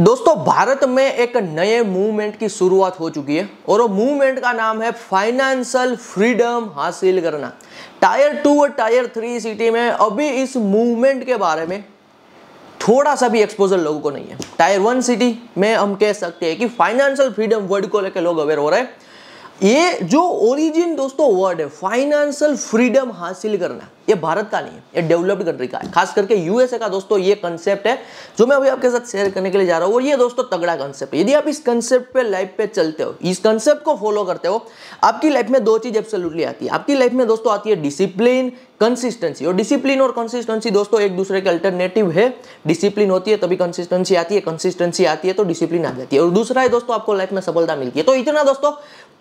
दोस्तों भारत में एक नए मूवमेंट की शुरुआत हो चुकी है और वो मूवमेंट का नाम है फाइनेंशियल फ्रीडम हासिल करना टायर टू और टायर थ्री सिटी में अभी इस मूवमेंट के बारे में थोड़ा सा भी एक्सपोजर लोगों को नहीं है टायर वन सिटी में हम कह सकते हैं कि फाइनेंशियल फ्रीडम वर्ड को लेकर लोग अवेयर हो रहे हैं ये जो ओरिजिन दोस्तों वर्ड है फाइनेंशियल फ्रीडम हासिल करना ये भारत का नहीं है ये डेवलप्ड कंट्री का है खास करके यूएसए का दोस्तों ये कंसेप्ट है जो मैं अभी आपके साथ शेयर करने के लिए जा रहा हूँ और ये दोस्तों तगड़ा कंसेप्ट है यदि आप इस कंसेप्ट पे लाइफ पे चलते हो इस कंसेप्ट को फॉलो करते हो आपकी लाइफ में दो चीज एब्सोल्युटली आती है आपकी लाइफ में दोस्तों आती है डिसिप्लिन कंसिस्टेंसी और डिसिप्लिन और कंसिस्टेंसी दोस्तों एक दूसरे के अल्टरनेटिव है डिसिप्लिन होती है तभी कंसिस्टेंसी आती है कंसिस्टेंसी आती है तो डिसिप्लिन आ जाती है और दूसरा है दोस्तों आपको लाइफ में सफलता मिलती है तो इतना दोस्तों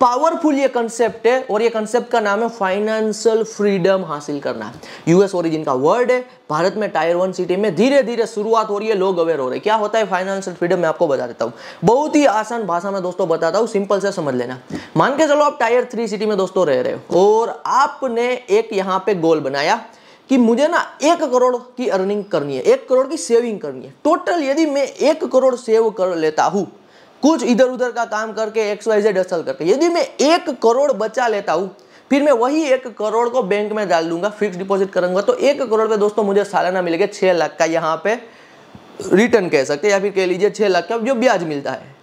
पावरफुल ये कंसेप्ट है और ये कंसेप्ट का नाम है फाइनेंशियल फ्रीडम हासिल करना यूएस ओरिजिन का वर्ड है भारत में टायर वन सिटी में धीरे धीरे शुरुआत हो रही है लोग अवेयर हो रहे हैं क्या होता है फाइनेंशियल फ्रीडम मैं आपको बता देता हूँ बहुत ही आसान भाषा में दोस्तों बताता हूँ सिंपल से समझ लेना मान के चलो आप टायर थ्री सिटी में दोस्तों रह रहे हो और आपने एक यहाँ पे गोल बनाया कि मुझे ना एक करोड़ की अर्निंग करनी है एक करोड़ की सेविंग करनी है टोटल यदि मैं एक करोड़ सेव कर लेता हूँ कुछ इधर उधर का काम करके एक्स वाई जेड असल करके यदि मैं एक करोड़ बचा लेता हूँ फिर मैं वही एक करोड़ को बैंक में डाल दूंगा फिक्स डिपॉजिट करूंगा तो एक करोड़ पे दोस्तों मुझे सालाना मिलेगा छः लाख का यहाँ पे रिटर्न कह सकते हैं या फिर कह लीजिए छः लाख का जो ब्याज मिलता है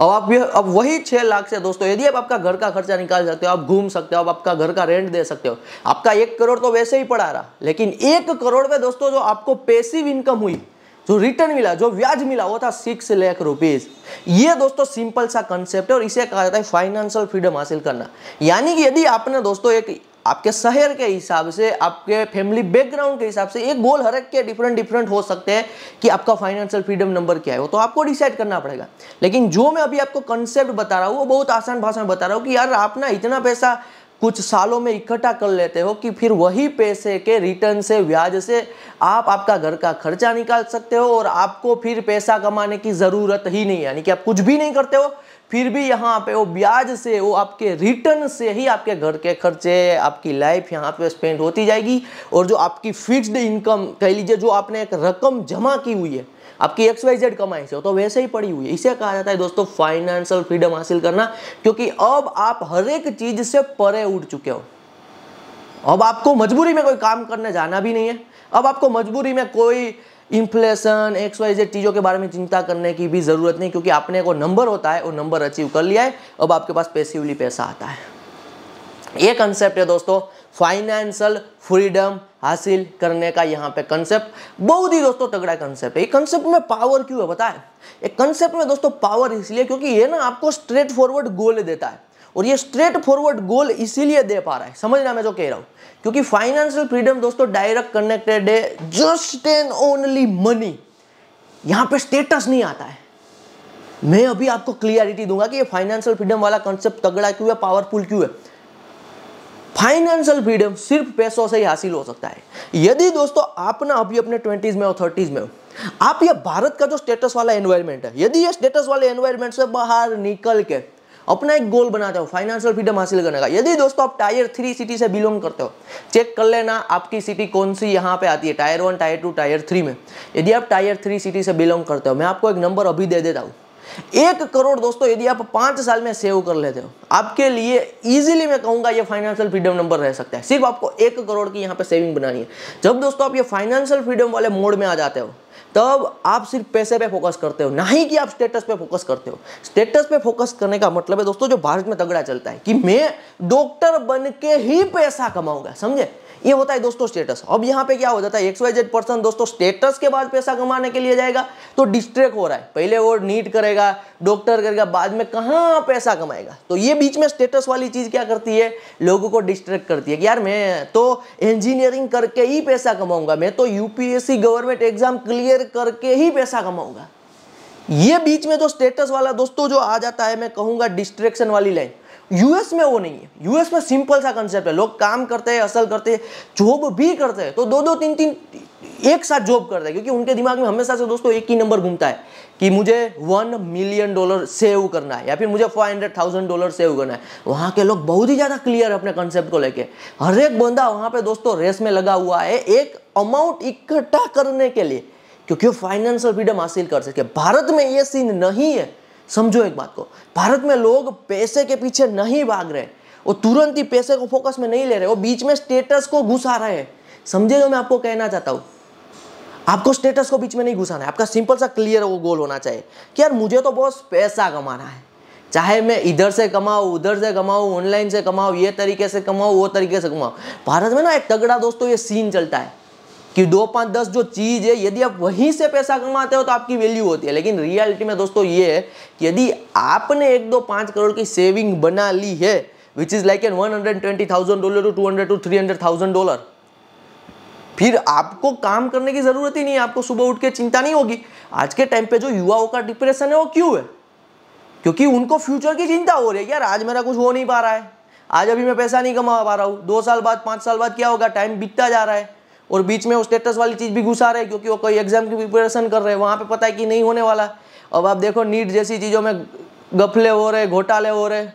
अब आप अब वही छः लाख से दोस्तों यदि आप आपका घर का खर्चा निकाल सकते हो आप घूम सकते हो आप आपका घर का रेंट दे सकते हो आपका एक करोड़ तो वैसे ही पड़ा रहा लेकिन एक करोड़ में दोस्तों जो आपको पैसिव इनकम हुई जो रिटर्न मिला जो ब्याज मिला वो था सिक्स लाख रुपीज ये दोस्तों सिंपल सा कंसेप्ट है और इसे कहा जाता है फाइनेंशियल फ्रीडम हासिल करना यानी कि यदि आपने दोस्तों एक आपके शहर के हिसाब से आपके फैमिली बैकग्राउंड के हिसाब से एक गोल हर एक के डिफरेंट डिफरेंट हो सकते हैं कि आपका फाइनेंशियल फ्रीडम नंबर क्या है वो तो आपको डिसाइड करना पड़ेगा लेकिन जो मैं अभी आपको कंसेप्ट बता रहा हूँ वो बहुत आसान भाषा में बता रहा हूँ कि यार आप ना इतना पैसा कुछ सालों में इकट्ठा कर लेते हो कि फिर वही पैसे के रिटर्न से ब्याज से आप आपका घर का खर्चा निकाल सकते हो और आपको फिर पैसा कमाने की ज़रूरत ही नहीं यानी कि आप कुछ भी नहीं करते हो फिर भी यहाँ पे वो ब्याज से वो आपके रिटर्न से ही आपके घर के खर्चे आपकी लाइफ यहाँ पे स्पेंड होती जाएगी और जो आपकी फिक्स्ड इनकम कह लीजिए जो आपने एक रकम जमा की हुई है आपकी एक्स वाई जेड कमाई से हो तो वैसे ही पड़ी हुई है इसे कहा जाता है दोस्तों फाइनेंशियल फ्रीडम हासिल करना क्योंकि अब आप हर एक चीज से परे उठ चुके हो अब आपको मजबूरी में कोई काम करने जाना भी नहीं है अब आपको मजबूरी में कोई इन्फ्लेशन एक्स वाई जेड चीज़ों के बारे में चिंता करने की भी ज़रूरत नहीं क्योंकि आपने को नंबर होता है वो नंबर अचीव कर लिया है अब आपके पास पैसिवली पैसा आता है ये कंसेप्ट है दोस्तों फाइनेंशियल फ्रीडम हासिल करने का यहाँ पे कंसेप्ट बहुत ही दोस्तों तगड़ा कंसेप्ट है ये कंसेप्ट में पावर क्यों है बताए एक कंसेप्ट में दोस्तों पावर इसलिए क्योंकि ये ना आपको स्ट्रेट फॉरवर्ड गोल देता है और ये स्ट्रेट फॉरवर्ड गोल इसीलिए दे पा रहा है समझना मैं जो कह रहा हूँ क्योंकि फाइनेंशियल फ्रीडम दोस्तों डायरेक्ट कनेक्टेड है जस्ट एंड ओनली मनी यहाँ पे स्टेटस नहीं आता है मैं अभी आपको क्लियरिटी दूंगा कि ये फाइनेंशियल फ्रीडम वाला कंसेप्ट तगड़ा क्यों है पावरफुल क्यों है फाइनेंशियल फ्रीडम सिर्फ पैसों से ही हासिल हो सकता है यदि दोस्तों आप ना अभी अपने ट्वेंटीज़ में और थर्टीज़ में हो आप ये भारत का जो स्टेटस वाला एनवायरमेंट है यदि ये स्टेटस वाले एनवायरमेंट से बाहर निकल के अपना एक गोल बनाते हो फाइनेंशियल फ्रीडम हासिल करने का यदि दोस्तों आप टायर थ्री सिटी से बिलोंग करते हो चेक कर लेना आपकी सिटी कौन सी यहाँ पे आती है tier one tier two tier three में यदि आप टायर थ्री सिटी से बिलोंग करते हो मैं आपको एक नंबर अभी दे देता हूँ एक करोड़ दोस्तों यदि आप पांच साल में सेव कर लेते हो आपके लिए इजीली मैं कहूंगा ये फाइनेंशियल फ्रीडम नंबर रह सकता है सिर्फ आपको एक करोड़ की यहां पे सेविंग बनानी है जब दोस्तों आप ये फाइनेंशियल फ्रीडम वाले मोड में आ जाते हो तब आप सिर्फ पैसे पे फोकस करते हो ना ही कि आप स्टेटस पे फोकस करते हो स्टेटस पे फोकस करने का मतलब है दोस्तों जो भारत में तगड़ा चलता है कि मैं डॉक्टर बन के ही पैसा कमाऊंगा समझे ये होता है दोस्तों स्टेटस अब यहाँ पे क्या हो जाता है एक्स वाई जेड पर्सन दोस्तों स्टेटस के बाद पैसा कमाने के लिए जाएगा तो डिस्ट्रैक्ट हो रहा है पहले वो नीट करेगा डॉक्टर करेगा बाद में कहाँ पैसा कमाएगा तो ये बीच में स्टेटस वाली चीज़ क्या करती है लोगों को डिस्ट्रैक्ट करती है कि यार मैं तो इंजीनियरिंग करके ही पैसा कमाऊंगा मैं तो यूपीएससी गवर्नमेंट एग्जाम क्लियर करके ही पैसा कमाऊंगा ये बीच में जो स्टेटस वाला दोस्तों जो आ जाता है मैं कहूँगा डिस्ट्रैक्शन वाली लाइन यूएस में वो नहीं है यूएस में सिंपल सा कंसेप्ट है लोग काम करते हैं असल करते हैं जॉब भी करते हैं तो दो दो तीन तीन एक साथ जॉब करते हैं क्योंकि उनके दिमाग में हमेशा से दोस्तों एक ही नंबर घूमता है कि मुझे वन मिलियन डॉलर सेव करना है या फिर मुझे five hundred thousand dollar save करना है वहाँ के लोग बहुत ही ज़्यादा क्लियर है अपने कंसेप्ट को लेके हर एक बंदा वहाँ पे दोस्तों रेस में लगा हुआ है एक अमाउंट इकट्ठा करने के लिए क्योंकि वो फाइनेंशियल फ्रीडम हासिल कर सके भारत में ये सीन नहीं है समझो एक बात को भारत में लोग पैसे के पीछे नहीं भाग रहे वो तुरंत ही पैसे को फोकस में नहीं ले रहे वो बीच में स्टेटस को घुसा रहे हैं समझे जो मैं आपको कहना चाहता हूँ आपको स्टेटस को बीच में नहीं घुसाना है आपका सिंपल सा क्लियर वो गोल होना चाहिए कि यार मुझे तो बहुत पैसा कमाना है चाहे मैं इधर से कमाऊँ उधर से कमाऊँ ऑनलाइन से कमाऊँ ये तरीके से कमाऊँ वो तरीके से कमाऊँ भारत में ना एक तगड़ा दोस्तों ये सीन चलता है कि दो पांच दस जो चीज़ है यदि आप वहीं से पैसा कमाते हो तो आपकी वैल्यू होती है लेकिन रियलिटी में दोस्तों ये है कि यदि आपने एक दो पांच करोड़ की सेविंग बना ली है which is like an one hundred twenty thousand dollar to two hundred to three hundred thousand dollar फिर आपको काम करने की ज़रूरत ही नहीं है आपको सुबह उठ के चिंता नहीं होगी आज के टाइम पे जो युवाओं का डिप्रेशन है वो क्यों है क्योंकि उनको फ्यूचर की चिंता हो रही है यार आज मेरा कुछ हो नहीं पा रहा है आज अभी मैं पैसा नहीं कमा पा रहा हूँ दो साल बाद पांच साल बाद क्या होगा टाइम बीतता जा रहा है और बीच में वो स्टेटस वाली चीज़ भी घुसा रहे क्योंकि वो कोई एग्जाम की प्रिपरेशन कर रहे हैं वहाँ पे पता है कि नहीं होने वाला अब आप देखो नीट जैसी चीज़ों में गफले हो रहे घोटाले हो रहे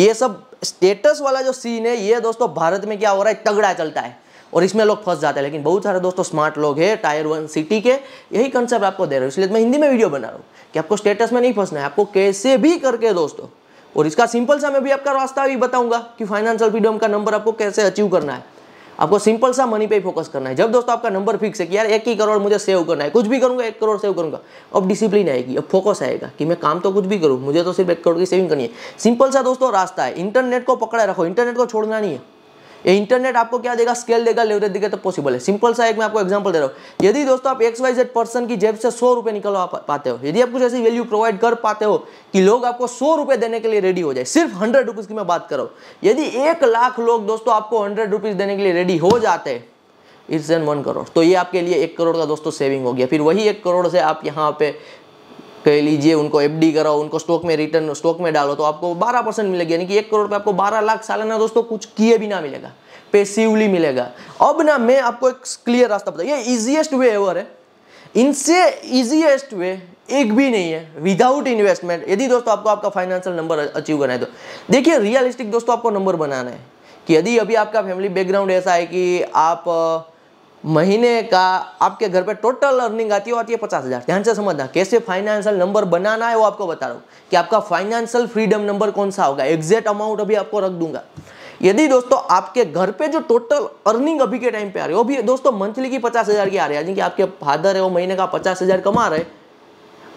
ये सब स्टेटस वाला जो सीन है ये दोस्तों भारत में क्या हो रहा है तगड़ा चलता है और इसमें लोग फंस जाते हैं लेकिन बहुत सारे दोस्तों स्मार्ट लोग हैं टायर वन सिटी के यही कंसेप्ट आपको दे रहे हो इसलिए मैं हिंदी में वीडियो बना रहा हूँ कि आपको स्टेटस में नहीं फंसना है आपको कैसे भी करके दोस्तों और इसका सिंपल सा मैं भी आपका रास्ता भी बताऊंगा कि फाइनेंशियल फ्रीडम का नंबर आपको कैसे अचीव करना है आपको सिंपल सा मनी पे फोकस करना है जब दोस्तों आपका नंबर फिक्स है कि यार एक ही करोड़ मुझे सेव करना है कुछ भी करूंगा एक करोड़ सेव करूंगा अब डिसिप्लिन आएगी अब फोकस आएगा कि मैं काम तो कुछ भी करूँ मुझे तो सिर्फ एक करोड़ की सेविंग करनी है सिंपल सा दोस्तों रास्ता है इंटरनेट को पकड़ा रखो इंटरनेट को छोड़ना नहीं है ये इंटरनेट आपको क्या देगा स्केल देगा लेवरेज देगा तो पॉसिबल है सिंपल सा एक मैं आपको एग्जांपल दे रहा हूँ यदि दोस्तों आप एक्स वाई जेड पर्सन की जेब से सौ रुपये निकलवा पाते हो यदि आप कुछ ऐसी वैल्यू प्रोवाइड कर पाते हो कि लोग आपको सौ रुपये देने के लिए रेडी हो जाए सिर्फ हंड्रेड रुपीज़ की मैं बात करो यदि एक लाख लोग दोस्तों आपको हंड्रेड रुपीज़ देने के लिए रेडी हो जाते इट्स एन वन करोड़ तो ये आपके लिए एक करोड़ का दोस्तों सेविंग हो गया फिर वही एक करोड़ से आप यहाँ पे कह लीजिए उनको एफ कराओ उनको स्टॉक में रिटर्न स्टॉक में डालो तो आपको बारह परसेंट मिलेगा यानी कि एक करोड़ पे आपको बारह लाख सालाना दोस्तों कुछ किए भी ना मिलेगा पेसिवली मिलेगा अब ना मैं आपको एक क्लियर रास्ता बताऊँ ये इजिएस्ट वे एवर है इनसे इजिएस्ट वे एक भी नहीं है विदाउट इन्वेस्टमेंट यदि दोस्तों आपको आपका फाइनेंशियल नंबर अचीव करना है तो देखिए रियलिस्टिक दोस्तों आपको नंबर बनाना है कि यदि अभी आपका फैमिली बैकग्राउंड ऐसा है कि आप महीने का आपके घर पे टोटल अर्निंग आती है आती है पचास हज़ार तो ध्यान से समझना कैसे फाइनेंशियल नंबर बनाना है वो आपको बता रहा हूँ कि आपका फाइनेंशियल फ्रीडम नंबर कौन सा होगा एग्जैक्ट अमाउंट अभी आपको रख दूंगा यदि दोस्तों आपके घर पे जो टोटल अर्निंग अभी के टाइम पे आ रही है वो भी दोस्तों मंथली की पचास हज़ार की आ रही है जिनकी आपके फादर है वो महीने का पचास हज़ार कमा रहे हैं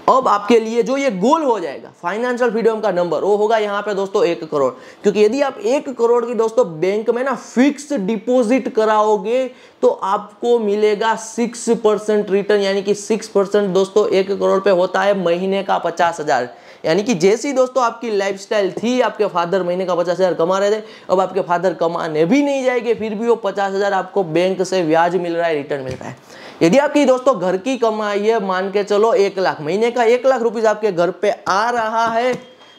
अब आपके लिए जो ये गोल हो जाएगा फाइनेंशियल फ्रीडम का नंबर वो होगा यहाँ पे दोस्तों एक करोड़ क्योंकि यदि आप एक करोड़ की दोस्तों बैंक में ना फिक्स डिपॉजिट कराओगे तो आपको मिलेगा सिक्स परसेंट रिटर्न यानी कि सिक्स परसेंट दोस्तों एक करोड़ पे होता है महीने का पचास हजार यानी कि जैसी दोस्तों आपकी लाइफस्टाइल थी आपके फादर महीने का पचास हजार कमा रहे थे अब आपके फादर कमाने भी नहीं जाएंगे फिर भी वो पचास हजार आपको बैंक से ब्याज मिल रहा है रिटर्न मिल रहा है यदि आपकी दोस्तों घर की कमाई है मान के चलो एक लाख महीने का एक लाख रुपीज आपके घर पे आ रहा है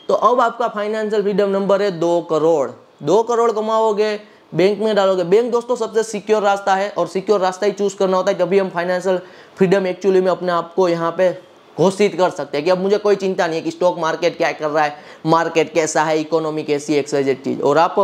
तो अब आपका फाइनेंशियल फ्रीडम नंबर है दो करोड़ दो करोड़ कमाओगे बैंक में डालोगे बैंक दोस्तों सबसे सिक्योर रास्ता है और सिक्योर रास्ता ही चूज करना होता है तभी हम फाइनेंशियल फ्रीडम एक्चुअली में अपने आप को यहाँ पे घोषित कर सकते हैं कि अब मुझे कोई चिंता नहीं है कि स्टॉक मार्केट क्या कर रहा है मार्केट कैसा है इकोनॉमी कैसी एक्सवाइजेड चीज़ और आप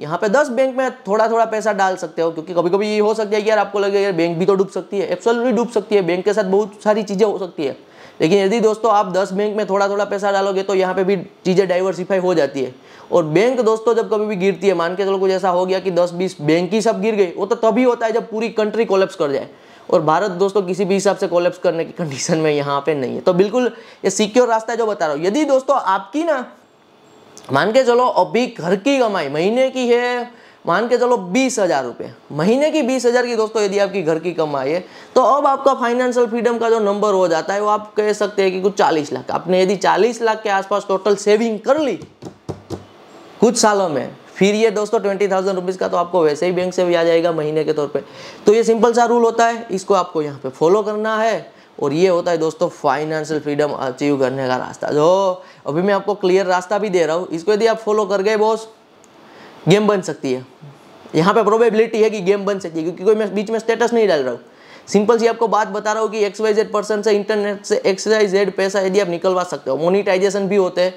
यहाँ पे दस बैंक में थोड़ा थोड़ा पैसा डाल सकते हो क्योंकि कभी कभी ये हो सकता है कि यार आपको लगे यार बैंक भी तो डूब सकती है एक्चुअल भी डूब सकती है बैंक के साथ बहुत सारी चीज़ें हो सकती है लेकिन यदि दोस्तों आप दस बैंक में थोड़ा थोड़ा पैसा डालोगे तो यहाँ पे भी चीज़ें डाइवर्सिफाई हो जाती है और बैंक दोस्तों जब कभी भी गिरती है मान के चलो कुछ ऐसा हो गया कि दस बीस बैंक ही सब गिर गई वो तो तभी होता है जब पूरी कंट्री कोलेप्स कर जाए और भारत दोस्तों किसी भी हिसाब से कोलेप्स करने की कंडीशन में यहाँ पे नहीं है तो बिल्कुल ये सिक्योर रास्ता है जो बता रहा हूँ यदि दोस्तों आपकी ना मान के चलो अभी घर की कमाई महीने की है मान के चलो बीस हज़ार रुपये महीने की बीस हज़ार की दोस्तों यदि आपकी घर की कमाई है तो अब आपका फाइनेंशियल फ्रीडम का जो नंबर हो जाता है वो आप कह सकते हैं कि कुछ चालीस लाख आपने यदि चालीस लाख के आसपास टोटल सेविंग कर ली कुछ सालों में फिर ये दोस्तों ट्वेंटी थाउजेंड रुपीज़ का तो आपको वैसे ही बैंक से भी आ जाएगा महीने के तौर पर तो ये सिंपल सा रूल होता है इसको आपको यहाँ पे फॉलो करना है और ये होता है दोस्तों फाइनेंशियल फ्रीडम अचीव करने का रास्ता जो अभी मैं आपको क्लियर रास्ता भी दे रहा हूँ इसको यदि आप फॉलो कर गए बॉस गेम बन सकती है यहाँ पे प्रोबेबिलिटी है कि गेम बन सकती है क्योंकि कोई मैं बीच में स्टेटस नहीं डाल रहा हूँ सिंपल सी आपको बात बता रहा हूँ कि एक्स वाई जेड पर्सन से इंटरनेट से एक्स वाई जेड पैसा यदि आप निकलवा सकते हो मोनिटाइजेशन भी होते हैं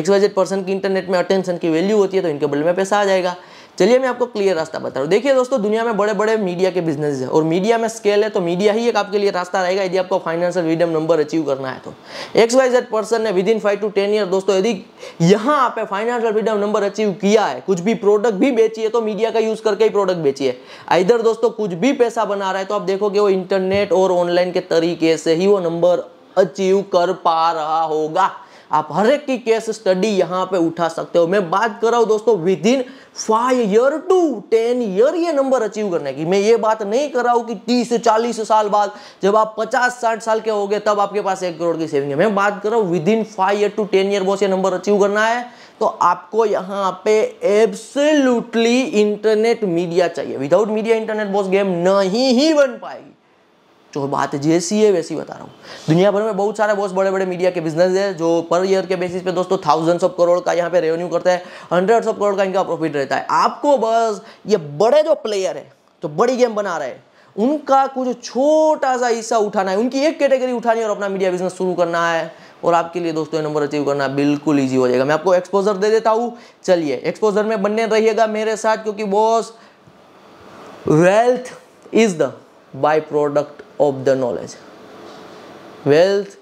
एक्स वाई जेड पर्सन की इंटरनेट में अटेंशन की वैल्यू होती है तो इनके बल में पैसा आ जाएगा चलिए मैं आपको क्लियर रास्ता बता रहा हूँ देखिए दोस्तों दुनिया में बड़े बड़े मीडिया के बिजनेस है और मीडिया में स्केल है तो मीडिया ही एक आपके लिए रास्ता रहेगा यदि आपको फाइनेंशियल फ्रीडम नंबर अचीव करना है तो एक्स वाई जेड पर्सन ने within five to ten year दोस्तों यदि यहाँ पे फाइनेंशियल फ्रीडम नंबर अचीव किया है कुछ भी प्रोडक्ट भी बेचिए तो मीडिया का यूज करके ही प्रोडक्ट बेचिए इधर दोस्तों कुछ भी पैसा बना रहा है तो आप देखोगे वो इंटरनेट और ऑनलाइन के तरीके से ही वो नंबर अचीव कर पा रहा होगा आप हर एक की केस स्टडी यहाँ पे उठा सकते हो मैं बात कर रहा हूँ दोस्तों within five year to ten year ये नंबर अचीव करने की मैं ये बात नहीं कर रहा हूँ कि तीस चालीस साल बाद जब आप पचास साठ साल के हो गए तब आपके पास एक करोड़ की सेविंग है मैं बात कर रहा हूँ within five year to ten year boss ये नंबर अचीव करना है तो आपको यहाँ पे एब्सोल्युटली इंटरनेट मीडिया चाहिए without media internet boss game नहीं ही बन पाएगी जो बात जैसी है वैसी बता रहा हूँ दुनिया भर में बहुत सारे बहुत बड़े बड़े मीडिया के बिजनेस है जो पर ईयर के बेसिस पे दोस्तों थाउजेंड्स ऑफ करोड़ का यहाँ पे रेवेन्यू करता है हंड्रेड्स ऑफ करोड़ का इनका प्रॉफिट रहता है आपको बस ये बड़े जो प्लेयर है जो बड़ी गेम बना रहे हैं उनका कुछ छोटा सा हिस्सा उठाना है उनकी एक कैटेगरी उठानी है और अपना मीडिया बिजनेस शुरू करना है और आपके लिए दोस्तों नंबर अचीव करना बिल्कुल ईजी हो जाएगा मैं आपको एक्सपोजर दे देता हूँ चलिए एक्सपोजर में बनने रहिएगा मेरे साथ क्योंकि boss wealth is the by product of the knowledge wealth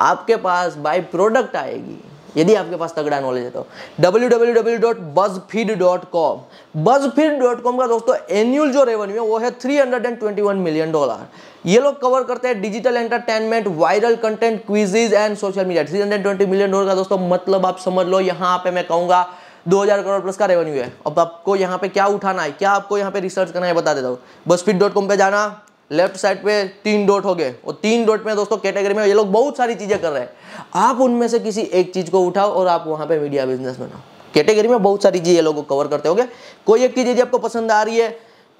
आपके पास बाय प्रोडक्ट आएगी यदि आपके पास तगड़ा नॉलेज है तो W W W dot buzz feed dot com buzz feed com का दोस्तों एनुअल जो रेवेन्यू है वो है 321 मिलियन डॉलर ये लोग कवर करते हैं digital entertainment viral content quizzes and social media 320 million dollar का दोस्तों मतलब आप समझ लो यहाँ पे मैं कहूंगा 2000 करोड़ प्लस का रेवेन्यू है अब आपको यहाँ पे क्या उठाना है क्या आपको यहाँ पे रिसर्च करना है बता देता हूँ बस फीड डॉट कॉम पे जाना लेफ्ट साइड पे तीन डॉट हो गए और तीन डॉट में दोस्तों कैटेगरी में ये लोग बहुत सारी चीज़ें कर रहे हैं आप उनमें से किसी एक चीज़ को उठाओ और आप वहाँ पे मीडिया बिजनेस बनाओ कैटेगरी में बहुत सारी चीज़ ये लोगों को कवर करते हो कोई एक चीज़ यदि आपको पसंद आ रही है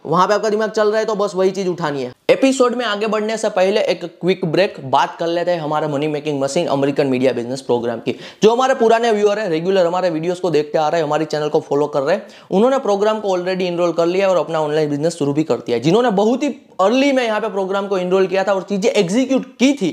वहाँ पे आपका दिमाग चल रहा है तो बस वही चीज़ उठानी है एपिसोड में आगे बढ़ने से पहले एक क्विक ब्रेक बात कर लेते हैं हमारे money making machine American media business program की जो हमारे पुराने व्यूअर है रेगुलर हमारे वीडियोस को देखते आ रहे हैं हमारे चैनल को फॉलो कर रहे हैं उन्होंने प्रोग्राम को ऑलरेडी इनरोल कर लिया और अपना ऑनलाइन बिजनेस शुरू भी कर दिया जिन्होंने बहुत ही अर्ली में यहाँ पे प्रोग्राम को इनरोल किया था और चीजें एग्जीक्यूट की थी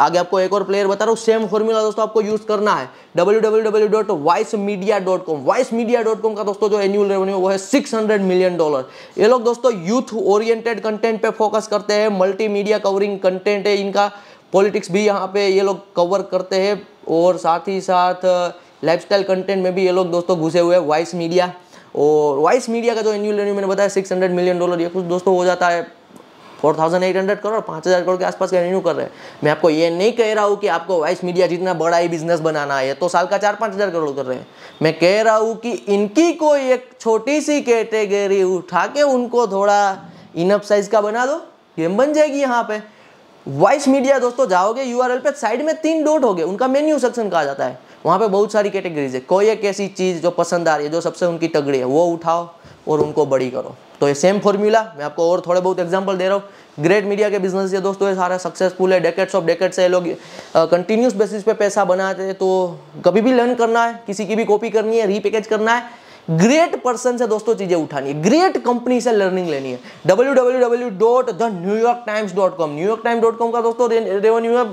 आगे आपको एक और प्लेयर बता रहा हूँ सेम फॉर्मूला दोस्तों आपको यूज करना है W W W dot vice media dot com vice media dot com का दोस्तों जो एनुअल रेवेन्यू वो है सिक्स हंड्रेड मिलियन डॉलर ये लोग दोस्तों यूथ ओरिएंटेड कंटेंट पे फोकस करते हैं मल्टी मीडिया कवरिंग कंटेंट है इनका पॉलिटिक्स भी यहाँ पे ये लोग कवर करते हैं और साथ ही साथ लाइफस्टाइल uh, कंटेंट में भी ये लोग दोस्तों घुसे हुए हैं वाइस मीडिया और वाइस मीडिया का जो एनुअल रेवेन्यू मैंने बताया सिक्स हंड्रेड मिलियन डॉलर ये कुछ दोस्तों हो जाता है four thousand eight hundred crore पाँच हज़ार करोड़ के आसपास का रेन्यू कर रहे हैं मैं आपको ये नहीं कह रहा हूँ कि आपको वाइस मीडिया जितना बड़ा ही बिजनेस बनाना है तो साल का चार पाँच हज़ार करोड़ कर रहे हैं मैं कह रहा हूँ कि इनकी कोई एक छोटी सी कैटेगरी उठा के उनको थोड़ा इनअप साइज का बना दो गेम बन जाएगी यहाँ पे वॉइस मीडिया दोस्तों जाओगे यू पे साइड में तीन डॉट हो गए उनका मेन्यू सेक्शन कहा जाता है वहाँ पे बहुत सारी कैटेगरीज है कोई एक ऐसी चीज़ जो पसंद आ रही है जो सबसे उनकी तगड़ी है वो उठाओ और उनको बड़ी करो तो ये सेम फॉर्मूला मैं आपको और थोड़े बहुत एग्जांपल दे रहा हूँ ग्रेट मीडिया के बिजनेस ये दोस्तों ये सारा सक्सेसफुल है डेकेट्स ऑफ डेकेट्स है लोग कंटिन्यूस बेसिस पे पैसा बनाते हैं तो कभी भी लर्न करना है किसी की भी कॉपी करनी है रीपैकेज करना है ग्रेट पर्सन से दोस्तों चीजें उठानी है ग्रेट कंपनी से लर्निंग लेनी है W W W New York Times dot com New York time dot com का दोस्तों रेवेन्यू है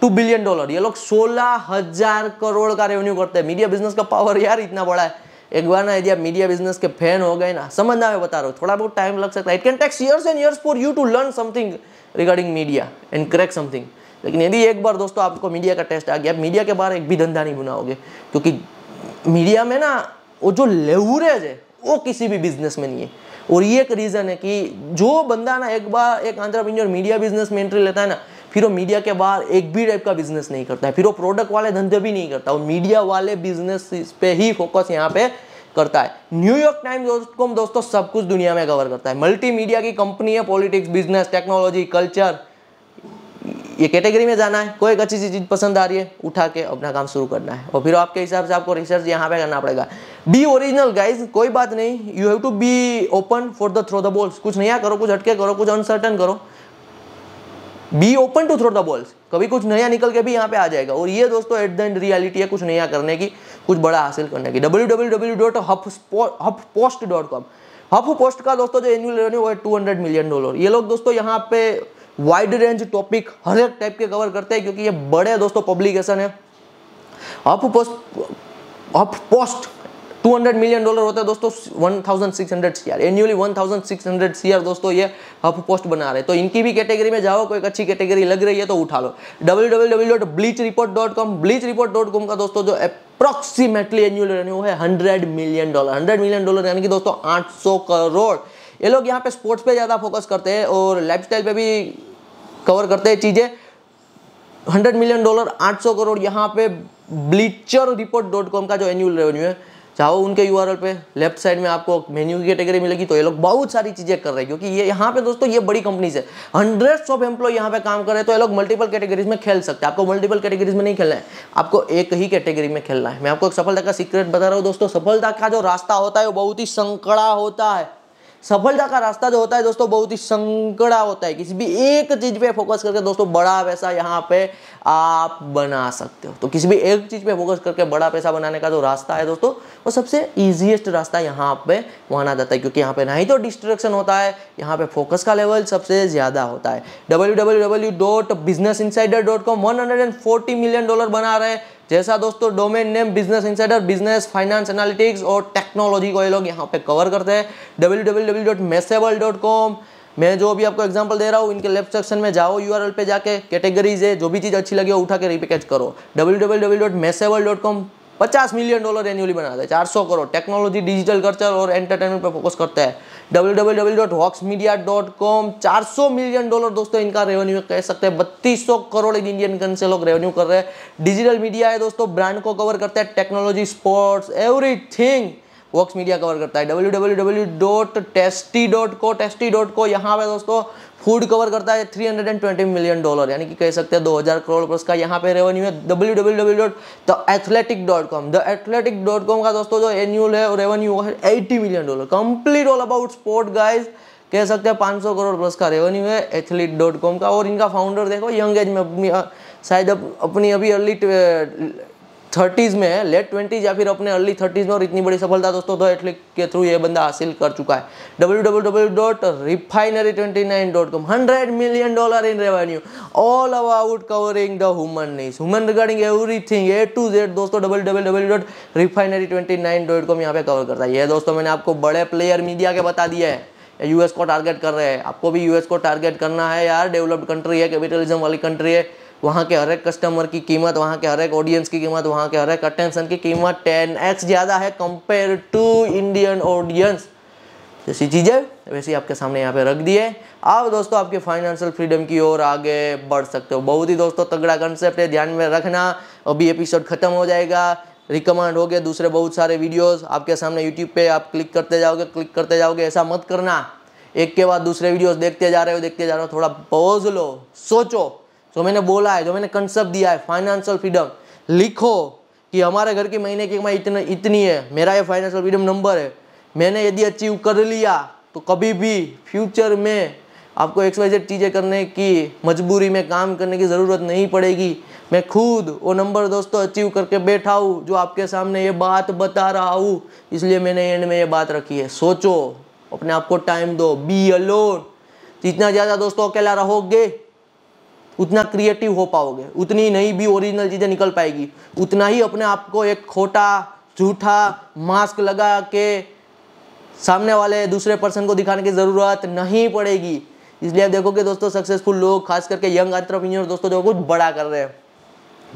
टू बिलियन डॉलर ये लोग सोलह हजार करोड़ का रेवेन्यू करते हैं मीडिया बिजनेस का पावर यार इतना बड़ा है एक बार ना यदि आप मीडिया बिजनेस के फैन हो गए ना समझ ना मैं बता रहा हूँ थोड़ा बहुत टाइम लग सकता है it can takes years and years for you to learn something regarding media and correct something लेकिन यदि एक बार दोस्तों आपको मीडिया का टेस्ट आ गया आप मीडिया के बारे एक भी धंधा नहीं बुनाओगे क्योंकि मीडिया में ना वो जो लेवरेज है वो किसी भी बिजनेस में नहीं है और ये एक रीज़न है कि जो बंदा ना एक बार एक आंट्रप्रन्योर मीडिया बिजनेस में एंट्री लेता है ना फिर वो मीडिया के बाहर एक भी टाइप का बिजनेस नहीं करता है फिर वो प्रोडक्ट वाले धंधे भी नहीं करता वो मीडिया वाले बिजनेस पे ही फोकस यहाँ पे करता है न्यूयॉर्क टाइम डॉट कॉम दोस्तों सब कुछ दुनिया में कवर करता है मल्टी की कंपनी है पॉलिटिक्स बिजनेस टेक्नोलॉजी कल्चर ये कैटेगरी में जाना है कोई एक अच्छी सी चीज़ पसंद आ रही है उठा के अपना काम शुरू करना है और फिर आपके हिसाब से आपको रिसर्च यहाँ पे करना पड़ेगा बी ओरिजिनल गाइज कोई बात नहीं you have to be open for the throw the balls कुछ नया करो कुछ हटके करो कुछ अनसर्टन करो be open to throw the balls कभी कुछ नया निकल के भी यहाँ पे आ जाएगा और ये दोस्तों एट द एंड रियलिटी है कुछ नया करने की कुछ बड़ा हासिल करने की W W W dot huff huff post dot com huff post का दोस्तों जो एनुअल रेवेन्यू वो है टू हंड्रेड मिलियन डॉलर ये लोग दोस्तों यहाँ पे वाइड रेंज टॉपिक हर एक टाइप के कवर करते हैं क्योंकि ये बड़े दोस्तों पब्लिकेशन है huff post huff post 200 million dollar होता है दोस्तों 1600 सीआर एनुअली 1600 सीआर दोस्तों ये हफ पोस्ट बना रहे तो इनकी भी कैटेगरी में जाओ कोई अच्छी कैटेगरी लग रही है तो उठा लो डॉट कॉम का दोस्तों जो अप्रोक्सीमेटली एनुअल रेवेन्यू है hundred million dollar hundred million dollar यानी कि दोस्तों आठ करोड़ ये लोग यहाँ पे स्पोर्ट्स पे ज़्यादा फोकस करते हैं और लाइफस्टाइल पे भी कवर करते हैं चीज़ें हंड्रेड मिलियन डॉलर 800 करोड़ यहाँ पे ब्लीचर रिपोर्ट डॉट कॉम का जो एनुअल रेवेन्यू है जाओ उनके यू पे लेफ्ट साइड में आपको मेन्यू की कैटेगरी मिलेगी तो ये लोग बहुत सारी चीज़ें कर रहे हैं क्योंकि ये यहाँ पे दोस्तों ये बड़ी कंपनीज है हंड्रेड्स ऑफ एम्प्लॉय यहाँ पे काम कर रहे हैं तो ये लोग मल्टीपल कैटेगरीज में खेल सकते हैं आपको मल्टीपल कैटेगरीज में नहीं खेलना है आपको एक ही कैटेगरी में खेलना है मैं आपको एक सफलता का सीक्रेट बता रहा हूँ दोस्तों सफलता का जो रास्ता होता है वो बहुत ही संकड़ा होता है सफलता का रास्ता जो होता है दोस्तों बहुत ही संकड़ा होता है किसी भी एक चीज पे फोकस करके दोस्तों बड़ा पैसा यहाँ पे आप बना सकते हो तो किसी भी एक चीज पे फोकस करके बड़ा पैसा बनाने का जो रास्ता है दोस्तों वो सबसे ईजिएस्ट रास्ता यहाँ पे माना जाता है क्योंकि यहाँ पे नहीं तो डिस्ट्रक्शन होता है यहाँ पे फोकस का लेवल सबसे ज्यादा होता है W W W dot business dot com one hundred and forty million dollar बना रहे जैसा दोस्तों domain name business insider business finance analytics और टेक्नोलॉजी को ये लोग यहाँ पे कवर करते हैं डब्ल्यू मैं जो भी आपको एग्जांपल दे रहा हूँ इनके लेफ्ट सेक्शन में जाओ यू पे जाके कैटेगरीज है जो भी चीज़ अच्छी लगी हो उठा के रिपेकेज करो डब्ल्यू पचास मिलियन डॉलर एनुअली बनाता है चार सौ करोड़ टेक्नोलॉजी डिजिटल कल्चर और एंटरटेनमेंट पर फोकस करता है www.hawksmedia.com 400 मिलियन डॉलर दोस्तों इनका रेवेन्यू कह सकते हैं बत्तीस करोड़ इंडियन कन से लोग रेवेन्यू कर रहे हैं डिजिटल मीडिया है दोस्तों ब्रांड को कवर करता है technology sports everything vox media cover करता है W W W dot tasty dot co tasty dot co यहाँ पे दोस्तों फूड कवर करता है 320 मिलियन डॉलर यानी कि कह सकते हैं 2000 करोड़ प्लस का यहाँ पे रेवेन्यू है W W W dot the athletic dot com the athletic dot com का दोस्तों जो एनुअल है रेवेन्यू है eighty million dollar complete all about sport guys कह सकते हैं 500 करोड़ प्लस का रेवेन्यू है एथलीट डॉट कॉम का और इनका फाउंडर देखो यंग एज में अपनी शायद अब अपनी अभी अर्ली थर्टीज़ में है लेट ट्वेंटीज़ या फिर अपने अर्ली थर्टीज़ में और इतनी बड़ी सफलता दोस्तों दो तो एटलिक के थ्रू ये बंदा हासिल कर चुका है W W W dot refinery twenty nine dot com hundred million dollar in revenue all about covering the human needs human regarding everything A to Z दोस्तों W W W dot refinery twenty nine dot com यहाँ पे cover करता है ये दोस्तों मैंने आपको बड़े प्लेयर मीडिया के बता दिए हैं यूएस को टारगेट कर रहे हैं आपको भी यूएस को टारगेट करना है यार डेवलप्ड कंट्री है कैपिटलिज्म वाली कंट्री है वहाँ के हर एक कस्टमर की कीमत वहाँ के हर एक ऑडियंस की कीमत वहाँ के हर एक अटेंशन की कीमत टेन एक्स ज़्यादा है कंपेयर टू इंडियन ऑडियंस जैसी चीज़ें वैसी आपके सामने यहाँ पे रख दिए आप दोस्तों आपके फाइनेंशियल फ्रीडम की ओर आगे बढ़ सकते हो बहुत ही दोस्तों तगड़ा कंसेप्ट है ध्यान में रखना अभी एपिसोड खत्म हो जाएगा रिकमेंड हो गया दूसरे बहुत सारे वीडियोस आपके सामने यूट्यूब पे आप क्लिक करते जाओगे क्लिक करते जाओगे ऐसा मत करना एक के बाद दूसरे वीडियोस देखते जा रहे हो देखते जा रहे हो थोड़ा पोज लो सोचो जो मैंने बोला है जो मैंने कंसेप्ट दिया है फाइनेंशियल फ्रीडम लिखो कि हमारे घर की महीने की कमाई इतना इतनी है मेरा ये फाइनेंशियल फ्रीडम नंबर है मैंने यदि अचीव कर लिया तो कभी भी फ्यूचर में आपको जेड चीज़ें करने की मजबूरी में काम करने की ज़रूरत नहीं पड़ेगी मैं खुद वो नंबर दोस्तों अचीव करके बैठा हूँ जो आपके सामने ये बात बता रहा हूँ इसलिए मैंने एंड में ये बात रखी है सोचो अपने आप को टाइम दो बी अलोन जितना ज़्यादा दोस्तों अकेला रहोगे उतना क्रिएटिव हो पाओगे उतनी नहीं भी ओरिजिनल चीज़ें निकल पाएगी उतना ही अपने आप को एक खोटा झूठा मास्क लगा के सामने वाले दूसरे पर्सन को दिखाने की ज़रूरत नहीं पड़ेगी इसलिए आप देखोगे दोस्तों सक्सेसफुल लोग खास करके यंग एंटरप्रीनियर दोस्तों जो कुछ बड़ा कर रहे हैं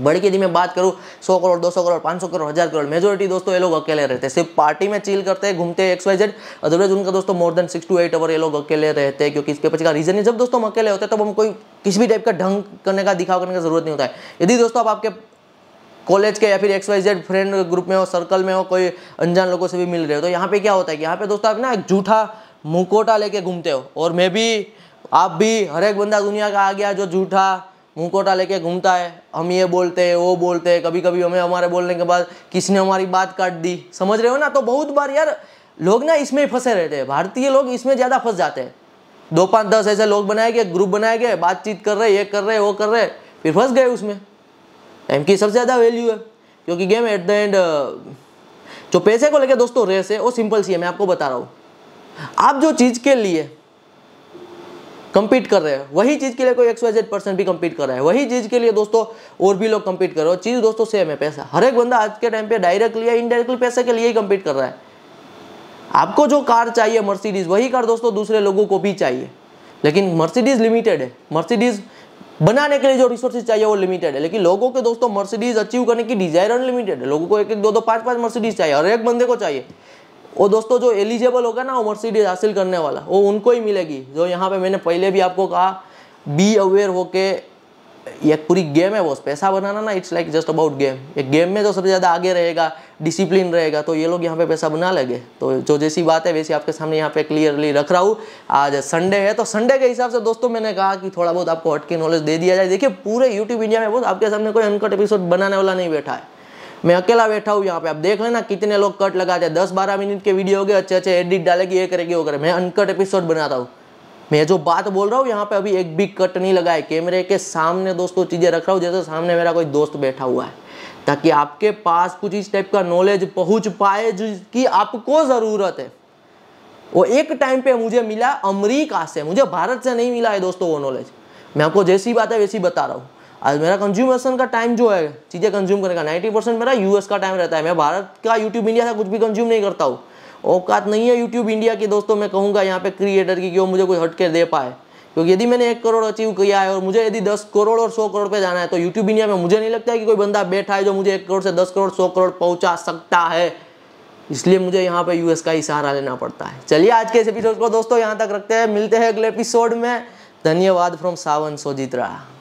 बड़ी यदि मैं बात करूँ सौ करोड़ दो सौ करोड़ पाँच सौ करोड़ हज़ार करोड़ मेजोरिटी दोस्तों ये लोग अकेले रहते हैं सिर्फ पार्टी में चील करते हैं घूमते वाई जेड अदरवाइज उनका दोस्तों more than six to eight hour ये लोग अकेले रहते हैं क्योंकि इसके पीछे का रीज़न है जब दोस्तों हम अकेले होते तब तो हम कोई किसी भी टाइप का ढंग करने का दिखाव करने का जरूरत नहीं होता है यदि दोस्तों आप आपके कॉलेज के या फिर X Y Z friend group में हो सर्कल में हो कोई अनजान लोगों से भी मिल रहे हो तो यहाँ पे क्या होता है कि यहाँ पे दोस्तों आप ना एक झूठा मुकोटा लेके घूमते हो और मैं भी आप भी हर एक बंदा दुनिया का आ गया जो झूठा मुँह कोटा लेके घूमता है हम ये बोलते हैं वो बोलते हैं कभी कभी हमें हमारे बोलने के बाद किसने हमारी बात काट दी समझ रहे हो ना तो बहुत बार यार लोग ना इसमें फंसे रहते हैं भारतीय लोग इसमें ज़्यादा फंस जाते हैं दो पाँच दस ऐसे लोग बनाए गए ग्रुप बनाए गए बातचीत कर रहे ये कर रहे वो कर रहे फिर फंस गए उसमें टाइम की सबसे ज़्यादा वैल्यू है क्योंकि गेम एट द एंड जो पैसे को लेकर दोस्तों रेस है वो सिंपल सी है मैं आपको बता रहा हूँ आप जो चीज़ के लिए कंपीट कर रहे हैं वही चीज़ के लिए कोई एक्सवाइजेड पर्सन भी कंपीट कर रहा है वही चीज़ के लिए दोस्तों और भी लोग कम्पीट कर रहे हो चीज़ दोस्तों सेम है पैसा हर एक बंदा आज के टाइम पे डायरेक्टली या इनडायरेक्टली पैसे के लिए ही कंपीट कर रहा है आपको जो कार चाहिए मर्सिडीज़ वही कार दोस्तों दूसरे लोगों को भी चाहिए लेकिन मर्सिडीज़ लिमिटेड है मर्सिडीज़ बनाने के लिए जो रिसोर्सेज चाहिए वो लिमिटेड है लेकिन लोगों के दोस्तों मर्सिडीज अचीव करने की डिजायर अनलिमिटेड है लोगों को एक एक दो दो पांच पांच मर्सिडीज चाहिए हर एक बंदे को चाहिए वो दोस्तों जो एलिजिबल होगा ना वो मर्सिडीज हासिल करने वाला वो उनको ही मिलेगी जो यहाँ पे मैंने पहले भी आपको कहा बी अवेयर होके एक पूरी गेम है वो पैसा बनाना ना it's like just about game एक गेम में जो सबसे ज़्यादा आगे रहेगा डिसिप्लिन रहेगा तो ये लोग यहाँ पे पैसा बना लेंगे तो जो जैसी बात है वैसी आपके सामने यहाँ पे क्लियरली रख रहा हूँ आज संडे है तो संडे के हिसाब से दोस्तों मैंने कहा कि थोड़ा बहुत आपको हटके नॉलेज दे दिया जाए देखिए पूरे यूट्यूब इंडिया में बहुत आपके सामने कोई अनकट एपिसोड बनाने वाला नहीं बैठा है मैं अकेला बैठा हूँ यहाँ पे आप देख लेना कितने लोग कट लगाते हैं दस बारह मिनट के वीडियो हो गए अच्छे अच्छे एडिट डालेगी ये करेगी वो करे मैं अनकट एपिसोड बनाता हूँ मैं जो बात बोल रहा हूँ यहाँ पे अभी एक भी कट नहीं लगा है कैमरे के सामने दोस्तों चीज़ें रख रहा हूँ जैसे सामने मेरा कोई दोस्त बैठा हुआ है ताकि आपके पास कुछ इस टाइप का नॉलेज पहुँच पाए जिसकी आपको ज़रूरत है वो एक टाइम पे मुझे मिला अमरीका से मुझे भारत से नहीं मिला है दोस्तों वो नॉलेज मैं आपको जैसी बात है वैसी बता रहा हूँ आज मेरा कंज्यूमेशन का टाइम जो है चीज़ें कंज्यूम करने का नाइन्टी परसेंट मेरा यूएस का टाइम रहता है मैं भारत का यूट्यूब इंडिया का कुछ भी कंज्यूम नहीं करता हूँ औकात नहीं है यूट्यूब इंडिया की दोस्तों मैं कहूँगा यहाँ पे क्रिएटर की क्यों मुझे कोई हट दे पाए क्योंकि यदि मैंने एक करोड़ अचीव किया है और मुझे यदि दस करोड़ और सौ करोड़ पे जाना है तो यूट्यूब इंडिया में मुझे नहीं लगता है कि कोई बंदा बैठा है जो मुझे एक करोड़ से दस करोड़ सौ करोड़ पहुंचा सकता है इसलिए मुझे यहाँ पे यूएस का ही सहारा लेना पड़ता है चलिए आज के इस एपिसोड को दोस्तों यहाँ तक रखते हैं मिलते हैं अगले एपिसोड में धन्यवाद फ्रॉम सावन सोजित्रा